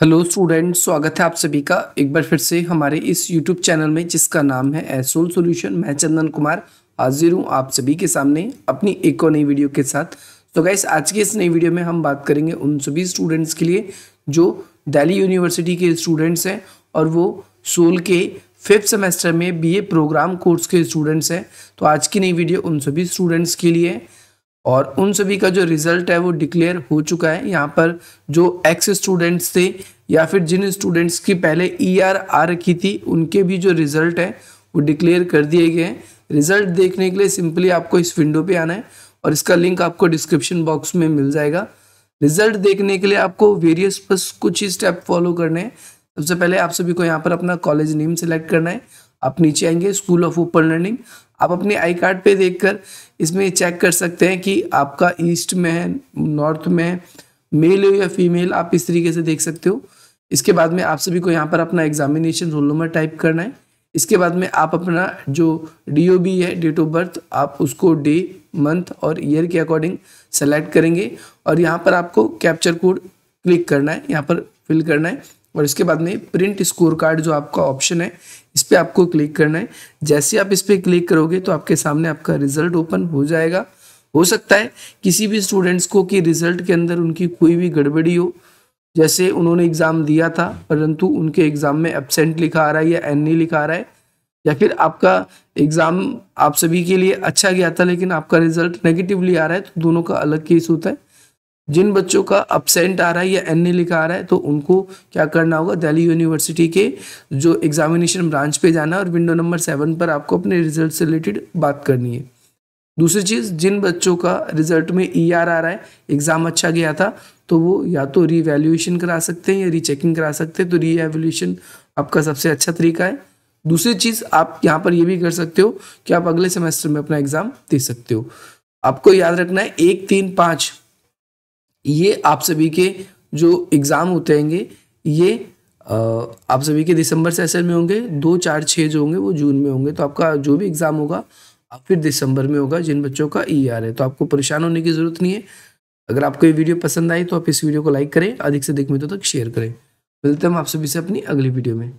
hello student स्वागत है आप सभी का एक बार फिर से हमारे इस यूट्यूब चैनल में जिसका नाम है एसोल सॉल्यूशन मैं चंदन कुमार हाजिर हूँ आप सभी के सामने अपनी एक और नई वीडियो के साथ तो गाइस आज की इस नई वीडियो में हम बात करेंगे उन सभी स्टूडेंट्स के लिए जो दिल्ली यूनिवर्सिटी के स्टूडेंट्स हैं और वो सोल के फिफ्थ सेमेस्टर में बी प्रोग्राम कोर्स के स्टूडेंट्स हैं तो आज की नई वीडियो उन सभी स्टूडेंट्स के लिए है और उन सभी का जो रिजल्ट है वो डिक्लेयर हो चुका है यहाँ पर जो एक्स स्टूडेंट्स थे या फिर जिन स्टूडेंट्स की पहले ई e आर आ रखी थी उनके भी जो रिजल्ट है वो डिक्लेयर कर दिए गए हैं रिजल्ट देखने के लिए सिंपली आपको इस विंडो पे आना है और इसका लिंक आपको डिस्क्रिप्शन बॉक्स में मिल जाएगा रिजल्ट देखने के लिए आपको वेरियस बस कुछ ही स्टेप फॉलो करने हैं सबसे पहले आप सभी को यहाँ पर अपना कॉलेज नेम सेलेक्ट करना है आप नीचे आएंगे स्कूल ऑफ ओपन लर्निंग आप अपने आई कार्ड पे देखकर इसमें चेक कर सकते हैं कि आपका ईस्ट में है नॉर्थ में है मेल हो या फीमेल आप इस तरीके से देख सकते हो इसके बाद में आप सभी को यहाँ पर अपना एग्जामिनेशन रोल नंबर टाइप करना है इसके बाद में आप अपना जो डी है डेट ऑफ बर्थ आप उसको डे मंथ और ईयर के अकॉर्डिंग सेलेक्ट करेंगे और यहाँ पर आपको कैप्चर कोड क्लिक करना है यहाँ पर फिल करना है और इसके बाद में प्रिंट स्कोर कार्ड जो आपका ऑप्शन है इस पर आपको क्लिक करना है जैसे आप इस पर क्लिक करोगे तो आपके सामने आपका रिजल्ट ओपन हो जाएगा हो सकता है किसी भी स्टूडेंट्स को कि रिजल्ट के अंदर उनकी कोई भी गड़बड़ी हो जैसे उन्होंने एग्ज़ाम दिया था परंतु उनके एग्ज़ाम में एबसेंट लिखा आ रहा है या एन नहीं लिखा आ रहा है या फिर आपका एग्ज़ाम आप सभी के लिए अच्छा गया था लेकिन आपका रिजल्ट नेगेटिवली आ रहा है तो दोनों का अलग केस होता है जिन बच्चों का अपसेंट आ रहा है या एन लिखा आ रहा है तो उनको क्या करना होगा दिल्ली यूनिवर्सिटी के जो एग्जामिनेशन ब्रांच पे जाना और विंडो नंबर सेवन पर आपको अपने रिजल्ट से रिलेटेड बात करनी है दूसरी चीज़ जिन बच्चों का रिजल्ट में ई e ER आ रहा है एग्ज़ाम अच्छा गया था तो वो या तो रीवेल्यूएशन करा सकते हैं या रीचेकिंग करा सकते हैं तो रीएवल्यूशन आपका सबसे अच्छा तरीका है दूसरी चीज़ आप यहाँ पर ये भी कर सकते हो कि आप अगले सेमेस्टर में अपना एग्ज़ाम दे सकते हो आपको याद रखना है एक तीन पाँच ये आप सभी के जो एग्ज़ाम होते होंगे ये आप सभी के दिसंबर सेशन में होंगे दो चार छः जो होंगे वो जून में होंगे तो आपका जो भी एग्ज़ाम होगा आप फिर दिसंबर में होगा जिन बच्चों का ई e आर है तो आपको परेशान होने की ज़रूरत नहीं है अगर आपको ये वीडियो पसंद आई तो आप इस वीडियो को लाइक करें अधिक से अधिक मित्रों तक शेयर करें मिलते हैं हम आप सभी से अपनी अगली वीडियो में